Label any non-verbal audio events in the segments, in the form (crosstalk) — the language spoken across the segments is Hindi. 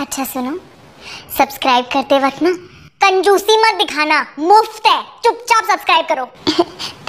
अच्छा सुनो सब्सक्राइब करते वक्त ना कंजूसी मत दिखाना मुफ्त है चुपचाप सब्सक्राइब करो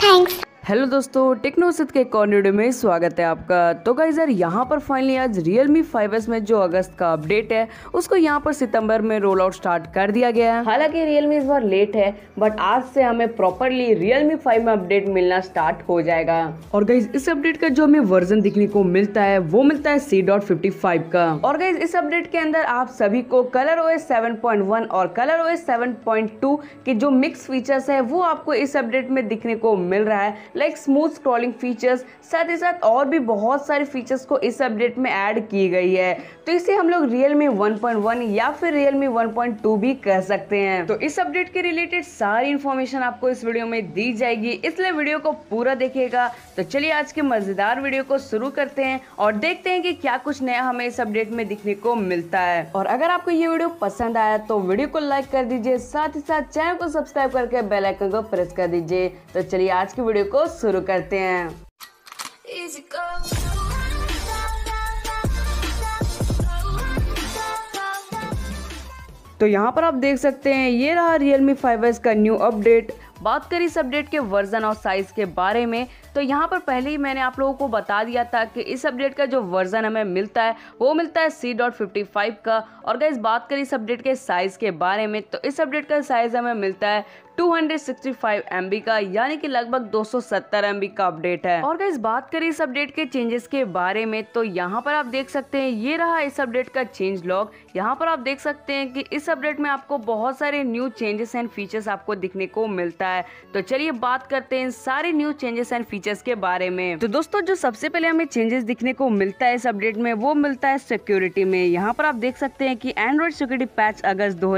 थैंक्स (laughs) हेलो दोस्तों सिद्ध के एक में स्वागत है आपका तो गाइज यार यहाँ पर फाइनली आज रियलमी फाइव में जो अगस्त का अपडेट है उसको यहाँ पर सितंबर में रोल आउट स्टार्ट कर दिया गया है हालांकि मी इस बार लेट है बट आज से हमें प्रॉपरली रियलमी फाइव में अपडेट मिलना स्टार्ट हो जाएगा और गाइज इस अपडेट का जो हमें वर्जन दिखने को मिलता है वो मिलता है सी डॉट फिफ्टी फाइव का और गाइज इस अपडेट के अंदर आप सभी को Color O S seven point one और Color O S seven point two के जो मिक्स फीचर्स है वो आपको इस अपडेट में दिखने को मिल रहा है लाइक स्मूथ स्क्रॉलिंग फीचर्स साथ ही साथ और भी बहुत सारे फीचर्स को इस अपडेट में ऐड की गई है तो इसे हम लोग रियल मी वन या फिर रियल मी भी कह सकते हैं तो इस अपडेट के रिलेटेड सारी इन्फॉर्मेशन आपको इस वीडियो में दी जाएगी इसलिए वीडियो को पूरा देखिएगा तो चलिए आज के मजेदार वीडियो को शुरू करते हैं और देखते हैं कि क्या कुछ नया हमें इस अपडेट में दिखने को मिलता है और अगर आपको ये वीडियो पसंद आया तो वीडियो को लाइक कर दीजिए साथ ही साथ चैनल को सब्सक्राइब करके बेलाइकन को प्रेस कर दीजिए तो चलिए आज की वीडियो को शुरू करते हैं तो यहाँ पर आप देख सकते हैं ये रहा रियल मी फाइव का न्यू अपडेट बात करें इस अपडेट के वर्जन और साइज़ के बारे में तो यहाँ पर पहले ही मैंने आप लोगों को बता दिया था कि इस अपडेट का जो वर्जन हमें मिलता है वो मिलता है सी डॉट फिफ्टी फाइव का और गाइज बात करें इस अपडेट के साइज़ के बारे में तो इस अपडेट का साइज़ हमें मिलता है 265 MB का यानी कि लगभग 270 MB का अपडेट है और गाइज बात करें इस अपडेट के चेंजेस के बारे में तो यहाँ पर आप देख सकते हैं ये रहा इस अपडेट का चेंज लॉग यहाँ पर आप देख सकते हैं कि इस अपडेट में आपको बहुत सारे न्यू चेंजेस एंड फीचर्स आपको दिखने को मिलता है रहा है तो चलिए बात करते हैं सारे न्यू चेंजेस एंड फीचर्स के बारे में तो दोस्तों जो सबसे पहले हमें चेंजेस दिखने को मिलता है इस अपडेट में वो मिलता है सिक्योरिटी में यहाँ पर आप देख सकते हैं कि एंड्रॉइड सिक्योरिटी पैच अगस्त दो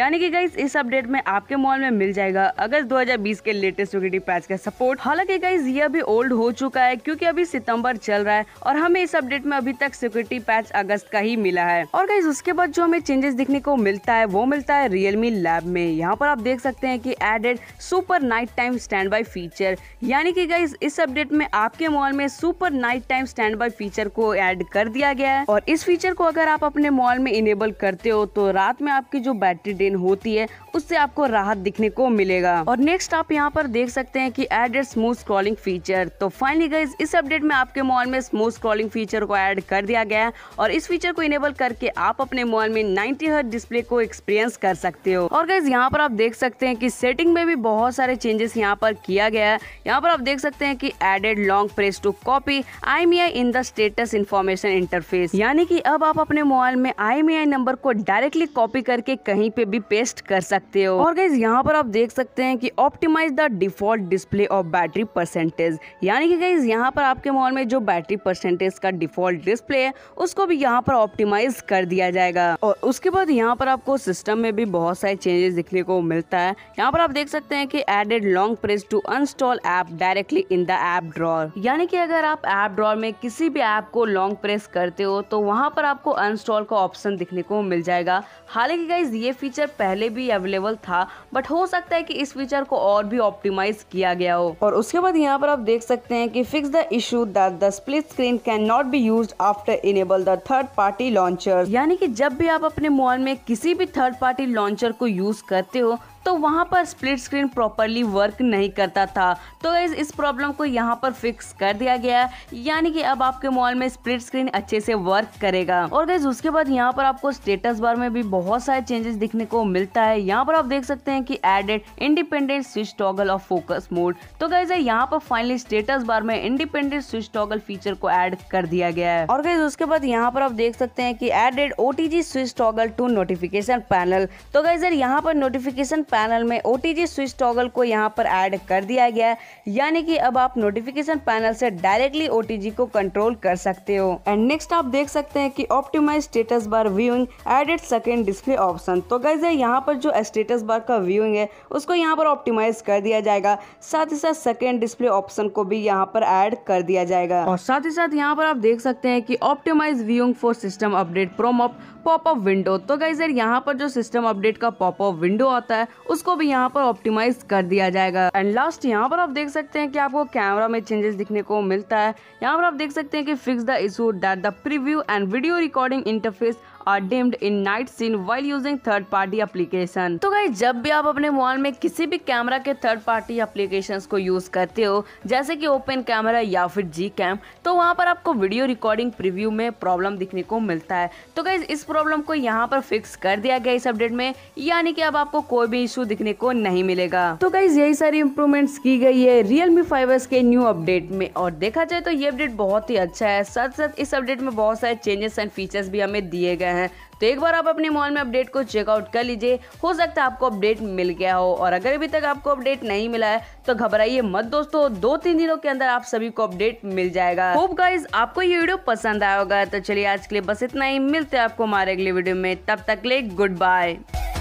यानी कि गाइस इस अपडेट में आपके मॉल में मिल जाएगा अगस्त दो के लेटेस्ट सिक्योरिटी पैच का सपोर्ट हालांकि गाइस ये अभी ओल्ड हो चुका है क्योंकि अभी सितंबर चल रहा है और हमें इस अपडेट में अभी तक सिक्योरिटी पैच अगस्त का ही मिला है और गाइज उसके बाद जो हमें चेंजेस दिखने को मिलता है वो मिलता है रियलमी लैब में यहाँ पर आप देख सकते हैं की added updated super night time standby feature यानी कि गाइज इस अपडेट में आपके मॉल में super night time standby feature को एड कर दिया गया है और इस फीचर को अगर आप अपने मॉल में इनेबल करते हो तो रात में आपकी जो बैटरी डेन होती है उससे आपको राहत दिखने को मिलेगा और नेक्स्ट आप यहाँ पर देख सकते हैं की add add smooth scrolling feature तो फाइनली गाइज इस अपडेट में आपके मॉल में स्मूथ स्क्रॉलिंग फीचर को एड कर दिया गया है और इस फीचर को इनेबल करके आप अपने मॉल में 90 हर्ट डिस्प्ले को एक्सपीरियंस कर सकते हो और गाइज यहाँ पर आप देख सकते हैं कि सेटिंग में में भी बहुत सारे चेंजेस यहाँ पर किया गया है यहाँ पर आप देख सकते हैं कि added long press to copy I in the status information interface यानी कि अब आप अपने मोबाइल में आई नंबर को डायरेक्टली कॉपी करके कहीं पे भी पेस्ट कर सकते हो और गैस यहाँ पर आप देख सकते हैं कि optimise the default display of battery percentage यानी कि गैस यहाँ पर आपके मोबाइल में जो बैटरी परसेंटेज का डिफॉल्ट डिस्प्ले है उसको भी यहाँ पर ऑप्टिमाइज कर दिया जाएगा और उसके बाद यहाँ पर आपको सिस्टम में भी बहुत सारे चेंजेस देखने को मिलता है यहाँ पर आप देख सकते हैं कि added long press to uninstall app directly in the app drawer यानी कि अगर आप ऐप ड्रॉर में किसी भी ऐप को लॉन्ग प्रेस करते हो तो वहां पर आपको अनस्टॉल का ऑप्शन दिखने को मिल जाएगा हालांकि गाइज ये फीचर पहले भी अवेलेबल था बट हो सकता है कि इस फीचर को और भी ऑप्टिमाइज किया गया हो और उसके बाद यहाँ पर आप देख सकते हैं कि fix the issue that the split screen can not be use after enable the third party launcher यानी कि जब भी आप अपने मोबाइल में किसी भी थर्ड पार्टी लॉन्चर को यूज करते हो तो वहाँ पर स्प्लिट स्क्रीन प्रॉपरली वर्क नहीं करता था तो इस, इस प्रॉब्लम को यहाँ पर फिक्स कर दिया गया यानी कि अब आपके मॉल में स्प्लिट स्क्रीन अच्छे से वर्क करेगा और गैस उसके बाद यहाँ पर आपको स्टेटस बार में भी बहुत सारे चेंजेस दिखने को मिलता है यहाँ पर आप देख सकते हैं कि added independent switch toggle off focus mode तो गैस यहाँ पर फाइनली स्टेटस बार में इंडिपेंडेंट स्विच टॉगल फीचर को एड कर दिया गया है और गैस उसके बाद यहाँ पर आप देख सकते हैं की added O switch toggle to notification panel तो गैस यहाँ पर नोटिफिकेशन पैनल में ओ स्विच टॉगल को यहाँ पर ऐड कर दिया गया है यानी कि अब आप नोटिफिकेशन पैनल से डायरेक्टली ओ को कंट्रोल कर सकते हो एंड नेक्स्ट आप देख सकते हैं कि optimize status bar viewing added second display option तो गैस यहाँ पर जो स्टेटस बार का व्यूइंग है उसको यहाँ पर ऑप्टिमाइज कर दिया जाएगा साथ ही साथ सेकेंड डिस्प्ले ऑप्शन को भी यहाँ पर एड कर दिया जाएगा और साथ ही साथ यहाँ पर आप देख सकते हैं की optimize viewing for system update prompt popup window तो गाइजर यहाँ पर जो सिस्टम अपडेट का पॉपअप विंडो आता है उसको भी यहाँ पर ऑप्टिमाइज कर दिया जाएगा एंड लास्ट यहाँ पर आप देख सकते हैं कि आपको कैमरा में चेंजेस दिखने को मिलता है यहाँ पर आप देख सकते हैं कि fix the issue that the preview and video recording interface dimmed in night scene while using third party application तो गाइज जब भी आप अपने मोबाइल में किसी भी कैमरा के थर्ड पार्टी एप्लीकेशन को यूज करते हो जैसे की ओपन कैमरा या फिर जी कैम तो वहाँ पर आपको वीडियो रिकॉर्डिंग प्रिव्यू में प्रॉब्लम दिखने को मिलता है तो गाइज इस प्रॉब्लम को यहाँ पर फिक्स कर दिया गया इस अपडेट में यानी कि अब आपको कोई भी इशू दिखने को नहीं मिलेगा तो गाइज यही सारी इंप्रूवमेंट्स की गई है रियलमी फाइवर्स के न्यू अपडेट में और देखा जाए तो ये अपडेट बहुत ही अच्छा है साथ साथ इस अपडेट में बहुत सारे चेंजेस एंड फीचर्स भी हमें दिए गए गया है तो एक बार आप अपने मॉल में अपडेट को चेकआउट कर लीजिए हो सकता है आपको अपडेट मिल गया हो और अगर अभी तक आपको अपडेट नहीं मिला है तो घबराइए मत दोस्तों दो तीन दिनों के अंदर आप सभी को अपडेट मिल जाएगा होप गाइज आपको ये वीडियो पसंद आया होगा तो चलिए आज के लिए बस इतना ही मिलते हैं आपको हमारे अगले वीडियो में तब तक ले गुड बाय